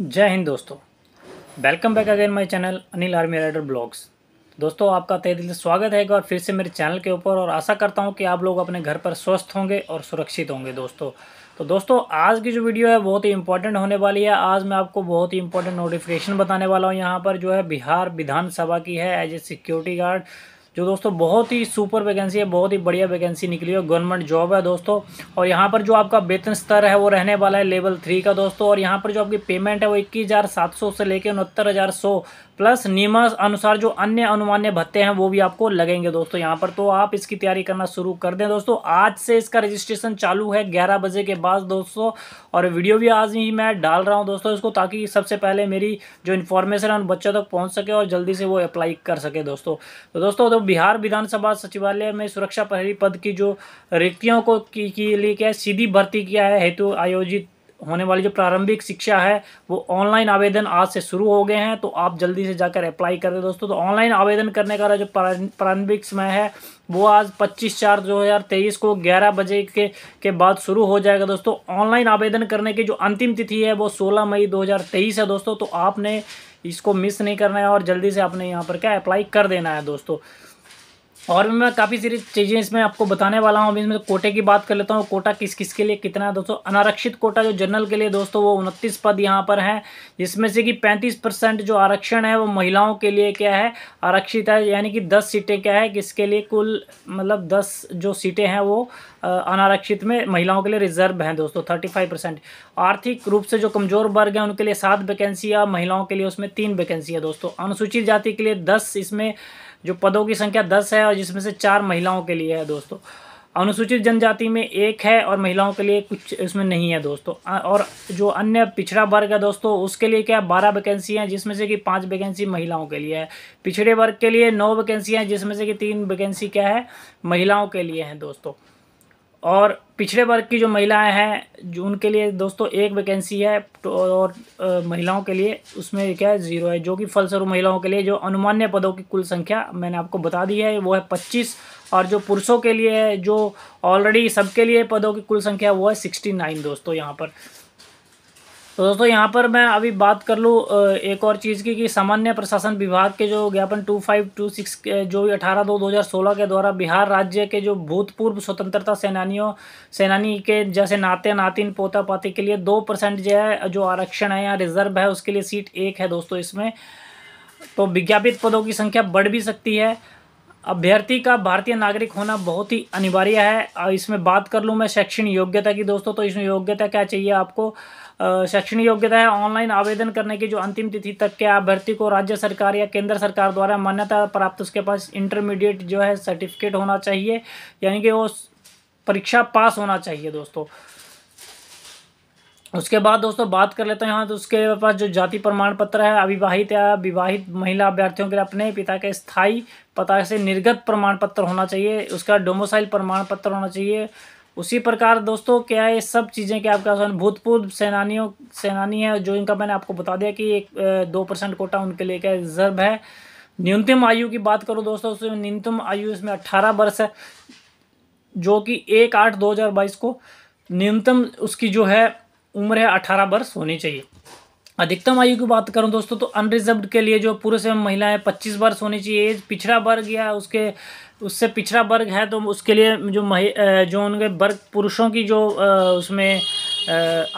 जय हिंद दोस्तों welcome back again my channel Anil army rider blogs दोस्तों आपका तय दिल से स्वागत है एक बार फिर से मेरे चैनल के ऊपर और आशा करता हूँ कि आप लोग अपने घर पर स्वस्थ होंगे और सुरक्षित होंगे दोस्तों तो दोस्तों आज की जो वीडियो है बहुत ही इंपॉर्टेंट होने वाली है आज मैं आपको बहुत ही इंपॉर्टेंट नोटिफिकेशन बताने वाला हूँ यहाँ पर जो है बिहार विधानसभा की है एज ए सिक्योरिटी गार्ड जो दोस्तों बहुत ही सुपर वैकेंसी है बहुत ही बढ़िया वैकेंसी निकली है गवर्नमेंट जॉब है दोस्तों और यहाँ पर जो आपका वेतन स्तर है वो रहने वाला है लेवल थ्री का दोस्तों और यहाँ पर जो आपकी पेमेंट है वो इक्कीस से लेकर उनहत्तर प्लस नियम अनुसार जो अन्य अनुमान्य भत्ते हैं वो भी आपको लगेंगे दोस्तों यहाँ पर तो आप इसकी तैयारी करना शुरू कर दें दोस्तों आज से इसका रजिस्ट्रेशन चालू है ग्यारह बजे के बाद दोस्तों और वीडियो भी आज ही मैं डाल रहा हूँ दोस्तों इसको ताकि सबसे पहले मेरी जो इन्फॉर्मेशन है उन बच्चों तक पहुँच सके और जल्दी से वो अप्लाई कर सके दोस्तों तो दोस्तों तो बिहार विधानसभा सचिवालय में सुरक्षा प्रहरी पद की जो रिक्तियों को की, की लिए क्या सीधी भर्ती किया है हेतु आयोजित होने वाली जो प्रारंभिक शिक्षा है वो ऑनलाइन आवेदन आज से शुरू हो गए हैं तो आप जल्दी से जाकर अप्लाई कर दें दोस्तों तो ऑनलाइन आवेदन करने का जो प्रारंभिक समय है वो आज 25 चार 2023 को 11 बजे के के बाद शुरू हो जाएगा दोस्तों ऑनलाइन आवेदन करने की जो अंतिम तिथि है वो 16 मई 2023 है दोस्तों तो आपने इसको मिस नहीं करना है और जल्दी से आपने यहाँ पर क्या अप्लाई कर देना है दोस्तों और भी मैं काफ़ी सारी चीज़ें इसमें आपको बताने वाला हूँ अभी इसमें कोटे की बात कर लेता हूँ कोटा किस किस के लिए कितना है दोस्तों अनारक्षित कोटा जो जनरल के लिए दोस्तों वो उनतीस पद यहाँ पर हैं जिसमें से कि पैंतीस परसेंट जो आरक्षण है वो महिलाओं के लिए क्या है आरक्षित है यानी कि दस सीटें क्या है किसके लिए कुल मतलब दस जो सीटें हैं वो अनारक्षित में महिलाओं के लिए रिजर्व हैं दोस्तों थर्टी फाइव परसेंट आर्थिक रूप से जो कमज़ोर वर्ग हैं उनके लिए सात वैकेंसी महिलाओं के लिए उसमें तीन वैकेंसी है दोस्तों अनुसूचित जाति के लिए दस इसमें जो पदों की संख्या दस है और जिसमें से चार महिलाओं के लिए है दोस्तों अनुसूचित जनजाति में एक है और महिलाओं के लिए कुछ इसमें नहीं है दोस्तों और जो अन्य पिछड़ा वर्ग है दोस्तों उसके लिए क्या बारह वैकेंसी हैं जिसमें से कि पाँच वैकेंसी महिलाओं के लिए है पिछड़े वर्ग के लिए नौ वैकेंसी हैं जिसमें से कि तीन वैकेंसी क्या है महिलाओं के लिए हैं दोस्तों और पिछड़े वर्ग की जो महिलाएं हैं जो उनके लिए दोस्तों एक वैकेंसी है तो और महिलाओं के लिए उसमें क्या है ज़ीरो है जो कि फलस्वरूप महिलाओं के लिए जो अनुमान्य पदों की कुल संख्या मैंने आपको बता दी है वो है पच्चीस और जो पुरुषों के लिए है जो ऑलरेडी सबके लिए पदों की कुल संख्या वो है सिक्सटी नाइन दोस्तों यहाँ पर तो दोस्तों यहाँ पर मैं अभी बात कर लूँ एक और चीज़ की कि सामान्य प्रशासन विभाग के जो ज्ञापन टू फाइव टू सिक्स जो अठारह दो दो हज़ार सोलह के द्वारा बिहार राज्य के जो भूतपूर्व स्वतंत्रता सेनानियों सेनानी के जैसे नाते नातिन पोता पाती के लिए दो परसेंट जो है जो आरक्षण है या रिजर्व है उसके लिए सीट एक है दोस्तों इसमें तो विज्ञापित पदों की संख्या बढ़ भी सकती है अभ्यर्थी का भारतीय नागरिक होना बहुत ही अनिवार्य है इसमें बात कर लूँ मैं शैक्षणिक योग्यता की दोस्तों तो इसमें योग्यता क्या चाहिए आपको शैक्षणिक योग्यता है ऑनलाइन आवेदन करने की जो अंतिम तिथि तक के अभ्यर्थी को राज्य सरकार या केंद्र सरकार द्वारा मान्यता प्राप्त उसके पास इंटरमीडिएट जो है सर्टिफिकेट होना चाहिए यानी कि वो परीक्षा पास होना चाहिए दोस्तों उसके बाद दोस्तों बात कर लेते हैं यहाँ तो उसके पास जो जाति प्रमाण पत्र है अविवाहित या विवाहित महिला अभ्यर्थियों के लिए अपने पिता के स्थायी पता से निर्गत प्रमाण पत्र होना चाहिए उसका डोमोसाइल प्रमाण पत्र होना चाहिए उसी प्रकार दोस्तों क्या है सब चीज़ें क्या आपका भूतपूर्व सेनानियों सेनानी है जो इनका मैंने आपको बता दिया कि एक दो परसेंट कोटा उनके लिए क्या रिजर्व है न्यूनतम आयु की बात करो दोस्तों उसमें न्यूनतम आयु इसमें अट्ठारह वर्ष है जो कि एक आठ दो हज़ार बाईस को न्यूनतम उसकी जो है उम्र है अठारह वर्ष होनी चाहिए अधिकतम आयु की बात करूं दोस्तों तो अनरिजर्व के लिए जो पुरुष एवं महिला है पच्चीस वर्ष होनी चाहिए एज पिछड़ा वर्ग या उसके उससे पिछड़ा वर्ग है तो उसके लिए जो जो उनके वर्ग पुरुषों की जो उसमें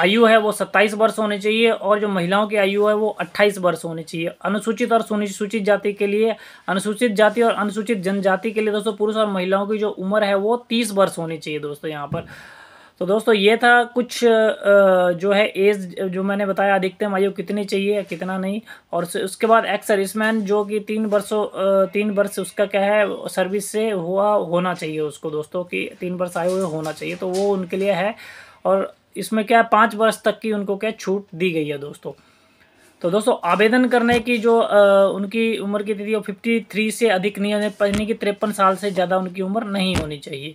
आयु है वो सत्ताईस वर्ष होनी चाहिए और जो महिलाओं की आयु है वो अट्ठाईस वर्ष होनी चाहिए अनुसूचित और अनुसूचित जाति के लिए अनुसूचित जाति और अनुसूचित जनजाति के लिए दोस्तों पुरुष और महिलाओं की जो उम्र है वो तीस वर्ष होनी चाहिए दोस्तों यहाँ पर तो दोस्तों ये था कुछ जो है एज जो मैंने बताया अधिकतम आयु कितनी चाहिए कितना नहीं और उसके बाद एक्स सर्विसमैन जो कि तीन वर्षों तीन वर्ष उसका क्या है सर्विस से हुआ होना चाहिए उसको दोस्तों कि तीन वर्ष आयु होना चाहिए तो वो उनके लिए है और इसमें क्या है पाँच वर्ष तक की उनको क्या छूट दी गई है दोस्तों तो दोस्तों आवेदन करने की जो आ, उनकी उम्र की तिथि वो फिफ्टी थ्री से अधिक नहीं होने यानी कि तिरपन साल से ज़्यादा उनकी उम्र नहीं होनी चाहिए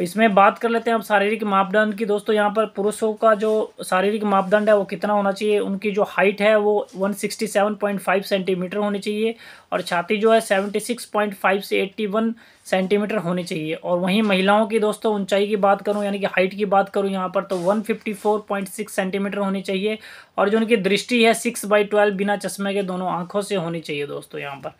इसमें बात कर लेते हैं अब शारीरिक मापदंड की दोस्तों यहाँ पर पुरुषों का जो शारीरिक मापदंड है वो कितना होना चाहिए उनकी जो हाइट है वो 167.5 सेंटीमीटर होनी चाहिए और छाती जो है 76.5 से 81 सेंटीमीटर होनी चाहिए और वहीं महिलाओं की दोस्तों ऊंचाई की बात करूँ यानी कि हाइट की बात करूँ यहाँ पर तो वन सेंटीमीटर होनी चाहिए और जो उनकी दृष्टि है सिक्स बाई बिना चश्मे के दोनों आँखों से होनी चाहिए दोस्तों यहाँ पर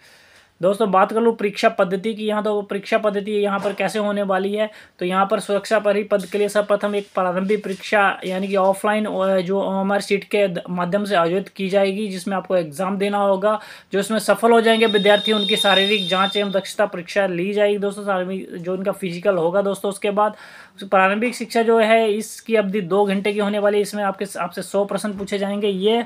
दोस्तों बात कर लूँ परीक्षा पद्धति की यहाँ तो परीक्षा पद्धति यहाँ पर कैसे होने वाली है तो यहाँ पर सुरक्षा परिपद के लिए सर्वप्रथम एक प्रारंभिक परीक्षा यानी कि ऑफलाइन जो हमारे सीट के माध्यम से आयोजित की जाएगी जिसमें आपको एग्ज़ाम देना होगा जो इसमें सफल हो जाएंगे विद्यार्थी उनकी शारीरिक जाँच एवं दक्षता परीक्षा ली जाएगी दोस्तों जो उनका फिजिकल होगा दोस्तों उसके बाद प्रारंभिक शिक्षा जो है इसकी अवधि दो घंटे की होने वाली है इसमें आपके आपसे सौ पूछे जाएंगे ये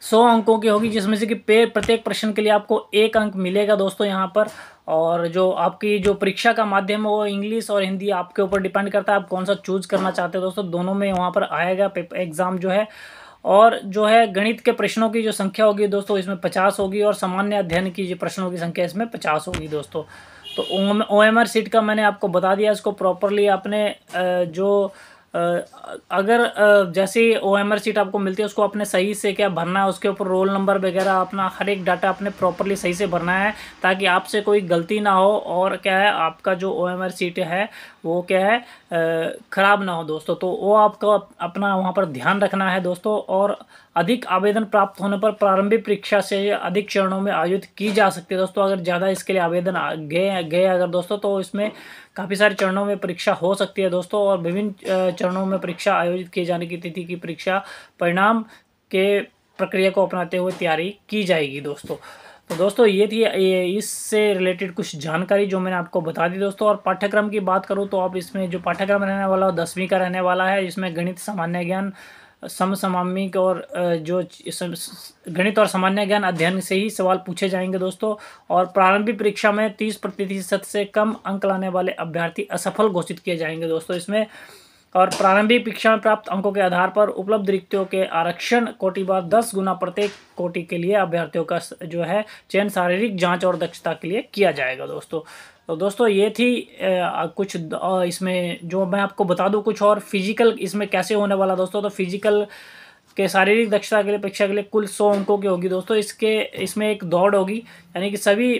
सौ अंकों की होगी जिसमें से कि पे प्रत्येक प्रश्न के लिए आपको एक अंक मिलेगा दोस्तों यहाँ पर और जो आपकी जो परीक्षा का माध्यम है वो इंग्लिश और हिंदी आपके ऊपर डिपेंड करता है आप कौन सा चूज करना चाहते हो दोस्तों दोनों में वहाँ पर आएगा एग्ज़ाम जो है और जो है गणित के प्रश्नों की जो संख्या होगी दोस्तों इसमें पचास होगी और सामान्य अध्ययन की जो प्रश्नों की संख्या इसमें पचास होगी दोस्तों तो ओ एम आर सीट का मैंने आपको बता दिया इसको प्रॉपरली आपने जो अगर जैसे ओ एम आर सीट आपको मिलती है उसको अपने सही से क्या भरना है उसके ऊपर रोल नंबर वगैरह अपना हर एक डाटा अपने प्रॉपरली सही से भरना है ताकि आपसे कोई गलती ना हो और क्या है आपका जो ओ एम आर सीट है वो क्या है ख़राब ना हो दोस्तों तो वो आपको अपना वहाँ पर ध्यान रखना है दोस्तों और अधिक आवेदन प्राप्त होने पर प्रारंभिक परीक्षा से अधिक चरणों में आयोजित की जा सकती है दोस्तों अगर ज़्यादा इसके लिए आवेदन गए गए अगर दोस्तों तो इसमें काफ़ी सारे चरणों में परीक्षा हो सकती है दोस्तों और विभिन्न चरणों में परीक्षा आयोजित किए जाने की तिथि की परीक्षा परिणाम के प्रक्रिया को अपनाते हुए तैयारी की जाएगी दोस्तों तो दोस्तों ये थी इससे रिलेटेड कुछ जानकारी जो मैंने आपको बता दी दोस्तों और पाठ्यक्रम की बात करूँ तो आप इसमें जो पाठ्यक्रम रहने वाला दसवीं का रहने वाला है इसमें गणित सामान्य ज्ञान समसामयिक और जो गणित और सामान्य ज्ञान अध्ययन से ही सवाल पूछे जाएंगे दोस्तों और प्रारंभिक परीक्षा में तीस प्रतिशत से कम अंक लाने वाले अभ्यर्थी असफल घोषित किए जाएंगे दोस्तों इसमें और प्रारंभिक शिक्षण प्राप्त अंकों के आधार पर उपलब्ध रिक्तियों के आरक्षण कोटि बार दस गुना प्रत्येक कोटि के लिए अभ्यर्थियों का जो है चयन शारीरिक जांच और दक्षता के लिए किया जाएगा दोस्तों तो दोस्तों ये थी कुछ इसमें जो मैं आपको बता दूँ कुछ और फिजिकल इसमें कैसे होने वाला दोस्तों तो फिजिकल कि शारीरिक दक्षता के लिए परीक्षा के लिए कुल सौ अंकों की होगी दोस्तों इसके इसमें एक दौड़ होगी यानी कि सभी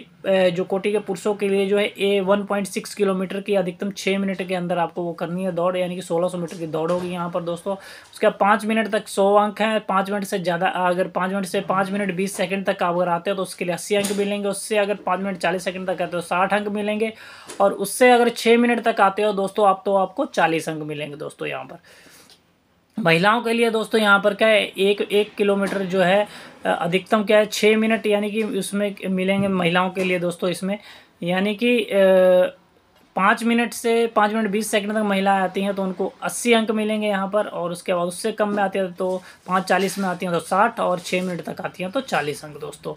जो कोटि के पुरुषों के लिए जो है a one point six kilometre की अधिकतम छः मिनट के अंदर आपको वो करनी है दौड़ यानी कि सोलह सौ मीटर की दौड़ होगी यहाँ पर दोस्तों उसके बाद पाँच मिनट तक सौ अंक हैं पाँच मिनट से ज़्यादा अगर पाँच मिनट से पाँच मिनट बीस सेकेंड तक आप अगर आते हो तो उसके लिए अस्सी अंक मिलेंगे उससे अगर पाँच मिनट चालीस सेकेंड तक आते हो तो साठ अंक मिलेंगे और उससे अगर छः मिनट तक आते हो दोस्तों आप तो आपको चालीस अंक मिलेंगे दोस्तों यहाँ पर महिलाओं के लिए दोस्तों यहाँ पर क्या है एक एक किलोमीटर जो है अधिकतम क्या है छः मिनट यानी कि उसमें मिलेंगे महिलाओं के लिए दोस्तों इसमें यानी कि पाँच मिनट से पाँच मिनट बीस सेकंड तक महिलाएं आती हैं तो उनको अस्सी अंक मिलेंगे यहाँ पर और उसके बाद उससे कम में आती है तो पाँच चालीस में आती हैं तो साठ और छः मिनट तक आती हैं तो चालीस अंक दोस्तों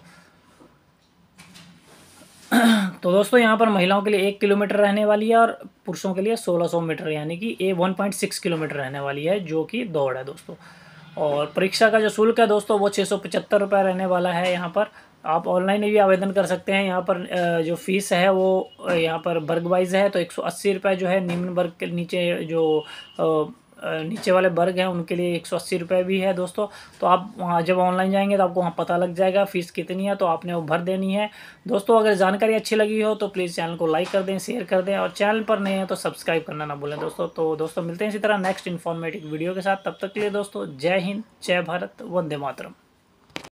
तो दोस्तों यहाँ पर महिलाओं के लिए एक किलोमीटर रहने वाली है और पुरुषों के लिए 1600 मीटर यानी कि ए 1.6 किलोमीटर रहने वाली है जो कि दौड़ है दोस्तों और परीक्षा का जो शुल्क है दोस्तों वो छः सौ पचहत्तर रुपये रहने वाला है यहाँ पर आप ऑनलाइन भी आवेदन कर सकते हैं यहाँ पर जो फीस है वो यहाँ पर वर्ग वाइज है तो एक सौ अस्सी रुपये जो है निम्न वर्ग के नीचे जो नीचे वाले वर्ग हैं उनके लिए एक सौ अस्सी रुपये भी है दोस्तों तो आप वहाँ जब ऑनलाइन जाएंगे तो आपको वहाँ पता लग जाएगा फ़ीस कितनी है तो आपने वो भर देनी है दोस्तों अगर जानकारी अच्छी लगी हो तो प्लीज़ चैनल को लाइक कर दें शेयर कर दें और चैनल पर नए हैं तो सब्सक्राइब करना ना भूलें दोस्तों तो दोस्तों मिलते हैं इसी तरह नेक्स्ट इन्फॉर्मेटिव वीडियो के साथ तब तक के लिए दोस्तों जय हिंद जय भारत वंदे मातरम